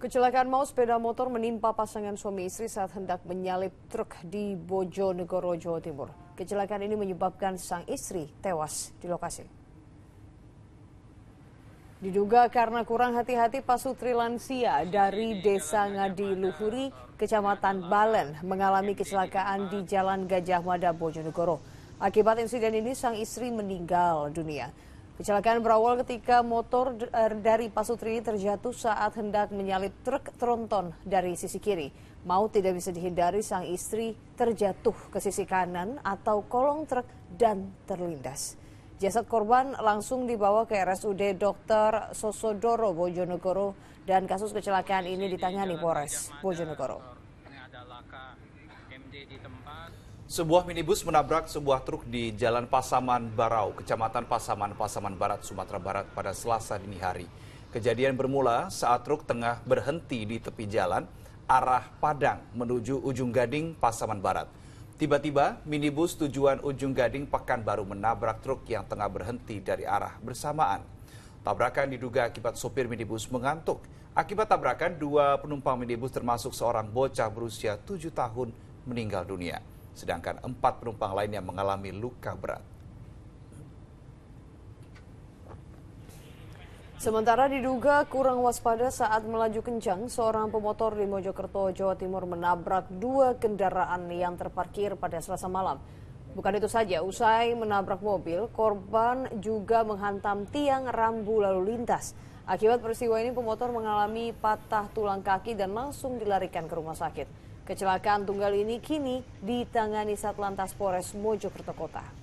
Kecelakaan maut sepeda motor menimpa pasangan suami istri saat hendak menyalip truk di Bojonegoro, Jawa Timur. Kecelakaan ini menyebabkan sang istri tewas di lokasi. Diduga karena kurang hati-hati pasutri lansia dari Desa Ngadi Luhuri, Kecamatan Balen mengalami kecelakaan di Jalan Gajah Mada Bojonegoro. Akibat insiden ini sang istri meninggal dunia. Kecelakaan berawal ketika motor er, dari Pasutri terjatuh saat hendak menyalip truk tronton dari sisi kiri. Mau tidak bisa dihindari sang istri terjatuh ke sisi kanan atau kolong truk dan terlindas. Jasad korban langsung dibawa ke RSUD Dr. Sosodoro Bojonegoro dan kasus kecelakaan ini ditangani Polres Bojonegoro. Sebuah minibus menabrak sebuah truk di Jalan Pasaman Barau, Kecamatan Pasaman, Pasaman Barat, Sumatera Barat pada Selasa dini hari. Kejadian bermula saat truk tengah berhenti di tepi jalan arah Padang menuju Ujung Gading, Pasaman Barat. Tiba-tiba minibus tujuan Ujung Gading Baru menabrak truk yang tengah berhenti dari arah bersamaan. Tabrakan diduga akibat sopir minibus mengantuk. Akibat tabrakan, dua penumpang minibus termasuk seorang bocah berusia 7 tahun meninggal dunia sedangkan empat penumpang lainnya mengalami luka berat. Sementara diduga kurang waspada saat melaju kencang, seorang pemotor di Mojokerto, Jawa Timur menabrak dua kendaraan yang terparkir pada selasa malam. Bukan itu saja, usai menabrak mobil, korban juga menghantam tiang rambu lalu lintas. Akibat peristiwa ini pemotor mengalami patah tulang kaki dan langsung dilarikan ke rumah sakit. Kecelakaan tunggal ini kini ditangani Satlantas Polres Mojokerto Kota.